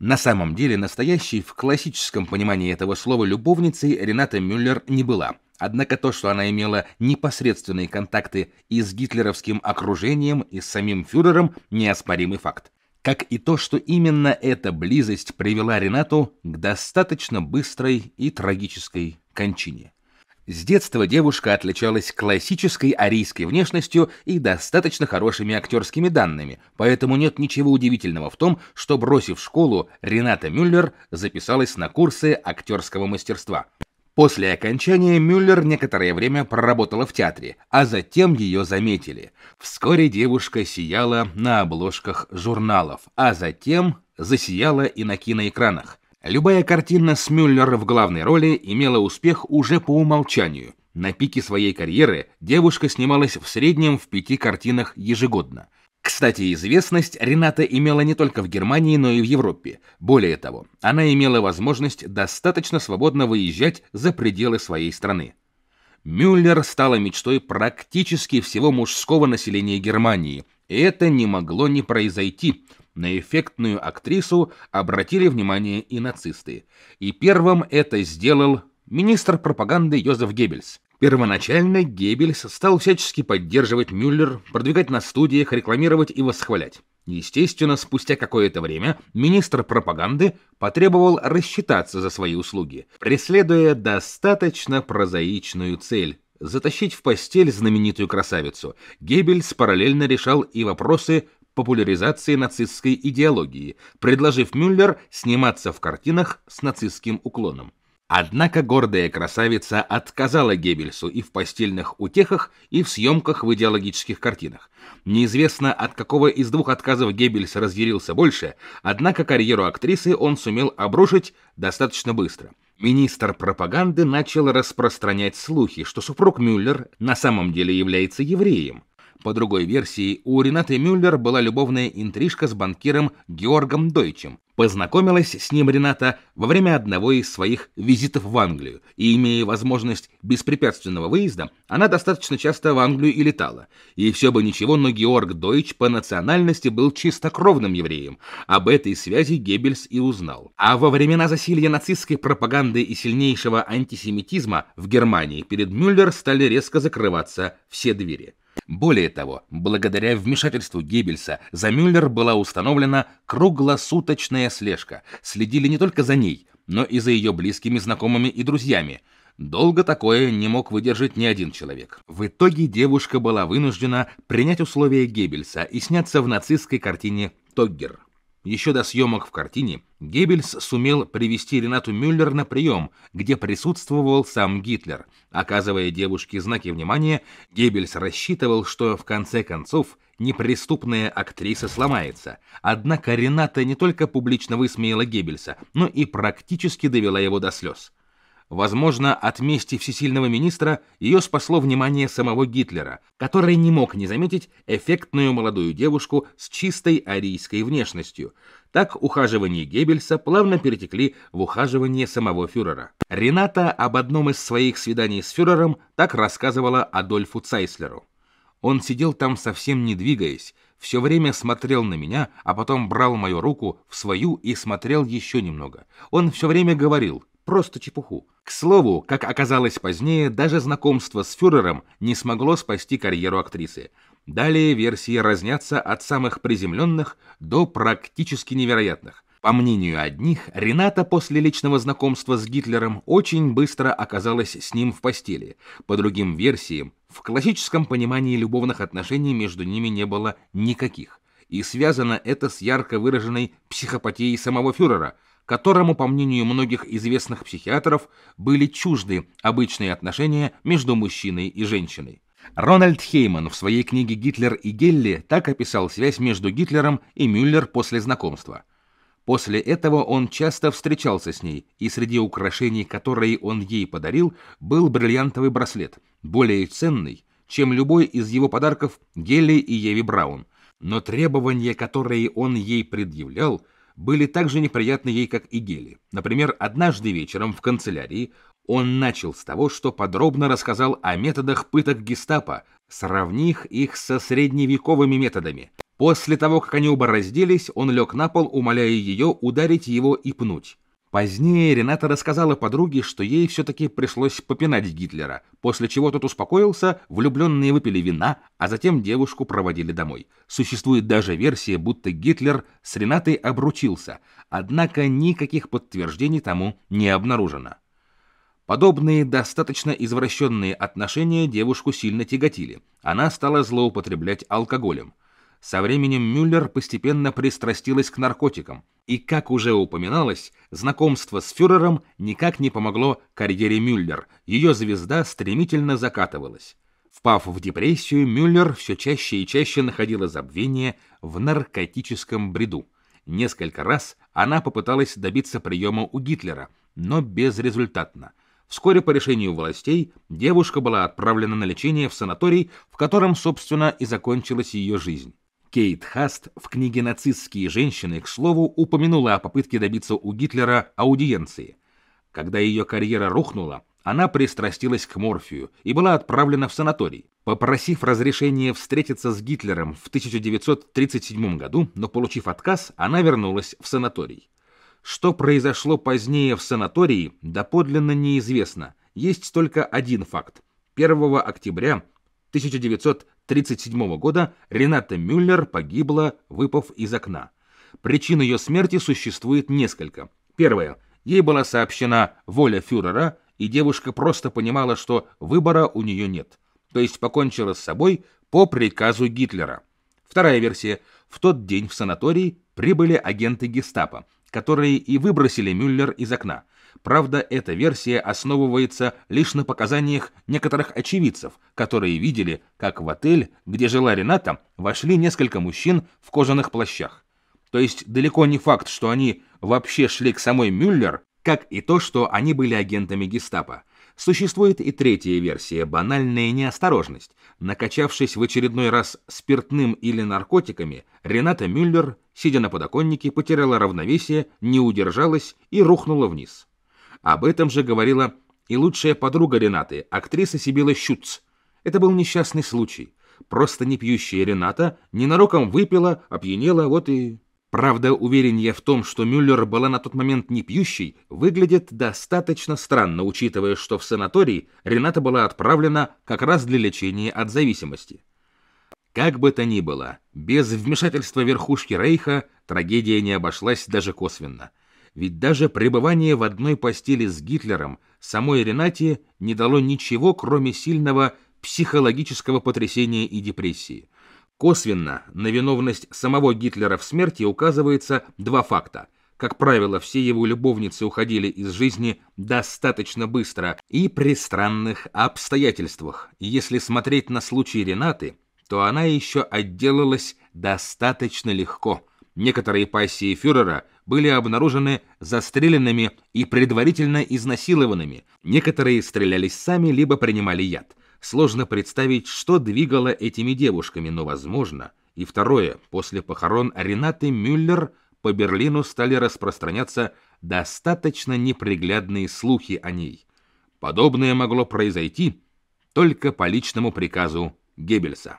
На самом деле, настоящей в классическом понимании этого слова любовницей Рената Мюллер не была. Однако то, что она имела непосредственные контакты и с гитлеровским окружением, и с самим фюрером, неоспоримый факт. Как и то, что именно эта близость привела Ренату к достаточно быстрой и трагической кончине. С детства девушка отличалась классической арийской внешностью и достаточно хорошими актерскими данными, поэтому нет ничего удивительного в том, что, бросив школу, Рената Мюллер записалась на курсы актерского мастерства. После окончания Мюллер некоторое время проработала в театре, а затем ее заметили. Вскоре девушка сияла на обложках журналов, а затем засияла и на киноэкранах. Любая картина с Мюллер в главной роли имела успех уже по умолчанию. На пике своей карьеры девушка снималась в среднем в пяти картинах ежегодно. Кстати, известность Рената имела не только в Германии, но и в Европе. Более того, она имела возможность достаточно свободно выезжать за пределы своей страны. Мюллер стала мечтой практически всего мужского населения Германии, и это не могло не произойти – на эффектную актрису обратили внимание и нацисты. И первым это сделал министр пропаганды Йозеф Геббельс. Первоначально Геббельс стал всячески поддерживать Мюллер, продвигать на студиях, рекламировать и восхвалять. Естественно, спустя какое-то время министр пропаганды потребовал рассчитаться за свои услуги, преследуя достаточно прозаичную цель затащить в постель знаменитую красавицу. Геббельс параллельно решал и вопросы популяризации нацистской идеологии, предложив Мюллер сниматься в картинах с нацистским уклоном. Однако гордая красавица отказала Геббельсу и в постельных утехах, и в съемках в идеологических картинах. Неизвестно, от какого из двух отказов Геббельс разъярился больше, однако карьеру актрисы он сумел обрушить достаточно быстро. Министр пропаганды начал распространять слухи, что супруг Мюллер на самом деле является евреем, по другой версии, у Ренаты Мюллер была любовная интрижка с банкиром Георгом Дойчем. Познакомилась с ним Рената во время одного из своих визитов в Англию, и имея возможность беспрепятственного выезда, она достаточно часто в Англию и летала. И все бы ничего, но Георг Дойч по национальности был чистокровным евреем. Об этой связи Геббельс и узнал. А во времена засилья нацистской пропаганды и сильнейшего антисемитизма в Германии перед Мюллер стали резко закрываться все двери. Более того, благодаря вмешательству Геббельса за Мюллер была установлена круглосуточная слежка. Следили не только за ней, но и за ее близкими, знакомыми и друзьями. Долго такое не мог выдержать ни один человек. В итоге девушка была вынуждена принять условия Геббельса и сняться в нацистской картине «Тоггер». Еще до съемок в картине Геббельс сумел привести Ренату Мюллер на прием, где присутствовал сам Гитлер. Оказывая девушке знаки внимания, Геббельс рассчитывал, что в конце концов неприступная актриса сломается. Однако Рената не только публично высмеяла Геббельса, но и практически довела его до слез. Возможно, от мести всесильного министра ее спасло внимание самого Гитлера, который не мог не заметить эффектную молодую девушку с чистой арийской внешностью. Так ухаживания Геббельса плавно перетекли в ухаживание самого фюрера. Рената об одном из своих свиданий с фюрером так рассказывала Адольфу Цайслеру. Он сидел там совсем не двигаясь, все время смотрел на меня, а потом брал мою руку в свою и смотрел еще немного. Он все время говорил Просто чепуху. К слову, как оказалось позднее, даже знакомство с фюрером не смогло спасти карьеру актрисы. Далее версии разнятся от самых приземленных до практически невероятных. По мнению одних, Рената после личного знакомства с Гитлером очень быстро оказалась с ним в постели. По другим версиям, в классическом понимании любовных отношений между ними не было никаких. И связано это с ярко выраженной психопатией самого фюрера – которому, по мнению многих известных психиатров, были чужды обычные отношения между мужчиной и женщиной. Рональд Хейман в своей книге «Гитлер и Гелли» так описал связь между Гитлером и Мюллер после знакомства. После этого он часто встречался с ней, и среди украшений, которые он ей подарил, был бриллиантовый браслет, более ценный, чем любой из его подарков Гелли и Еви Браун. Но требования, которые он ей предъявлял – были так же неприятны ей, как и Гели. Например, однажды вечером в канцелярии он начал с того, что подробно рассказал о методах пыток гестапо, сравнив их со средневековыми методами. После того, как они убороздились, он лег на пол, умоляя ее ударить его и пнуть. Позднее Рената рассказала подруге, что ей все-таки пришлось попинать Гитлера, после чего тот успокоился, влюбленные выпили вина, а затем девушку проводили домой. Существует даже версия, будто Гитлер с Ренатой обручился, однако никаких подтверждений тому не обнаружено. Подобные достаточно извращенные отношения девушку сильно тяготили. Она стала злоупотреблять алкоголем – со временем Мюллер постепенно пристрастилась к наркотикам, и, как уже упоминалось, знакомство с фюрером никак не помогло карьере Мюллер, ее звезда стремительно закатывалась. Впав в депрессию, Мюллер все чаще и чаще находила забвение в наркотическом бреду. Несколько раз она попыталась добиться приема у Гитлера, но безрезультатно. Вскоре по решению властей девушка была отправлена на лечение в санаторий, в котором, собственно, и закончилась ее жизнь. Кейт Хаст в книге «Нацистские женщины», к слову, упомянула о попытке добиться у Гитлера аудиенции. Когда ее карьера рухнула, она пристрастилась к морфию и была отправлена в санаторий. Попросив разрешения встретиться с Гитлером в 1937 году, но получив отказ, она вернулась в санаторий. Что произошло позднее в санатории, доподлинно неизвестно. Есть только один факт. 1 октября 1937 1937 года Рената Мюллер погибла, выпав из окна. Причин ее смерти существует несколько. Первое. Ей была сообщена воля фюрера, и девушка просто понимала, что выбора у нее нет. То есть покончила с собой по приказу Гитлера. Вторая версия. В тот день в санаторий прибыли агенты гестапо, которые и выбросили Мюллер из окна. Правда, эта версия основывается лишь на показаниях некоторых очевидцев, которые видели, как в отель, где жила Рената, вошли несколько мужчин в кожаных плащах. То есть далеко не факт, что они вообще шли к самой Мюллер, как и то, что они были агентами Гестапо. Существует и третья версия банальная неосторожность. Накачавшись в очередной раз спиртным или наркотиками, Рената Мюллер сидя на подоконнике, потеряла равновесие, не удержалась и рухнула вниз. Об этом же говорила и лучшая подруга Ренаты, актриса Сибила Щуц. Это был несчастный случай. Просто не пьющая Рената ненароком выпила, опьянела, вот и... Правда, уверенье в том, что Мюллер была на тот момент не пьющей, выглядит достаточно странно, учитывая, что в санатории Рената была отправлена как раз для лечения от зависимости. Как бы то ни было, без вмешательства верхушки Рейха трагедия не обошлась даже косвенно. Ведь даже пребывание в одной постели с Гитлером самой Ренате не дало ничего, кроме сильного психологического потрясения и депрессии. Косвенно на виновность самого Гитлера в смерти указывается два факта. Как правило, все его любовницы уходили из жизни достаточно быстро и при странных обстоятельствах. Если смотреть на случай Ренаты – то она еще отделалась достаточно легко. Некоторые пассии фюрера были обнаружены застреленными и предварительно изнасилованными. Некоторые стрелялись сами, либо принимали яд. Сложно представить, что двигало этими девушками, но возможно. И второе, после похорон Ренаты Мюллер по Берлину стали распространяться достаточно неприглядные слухи о ней. Подобное могло произойти только по личному приказу Геббельса.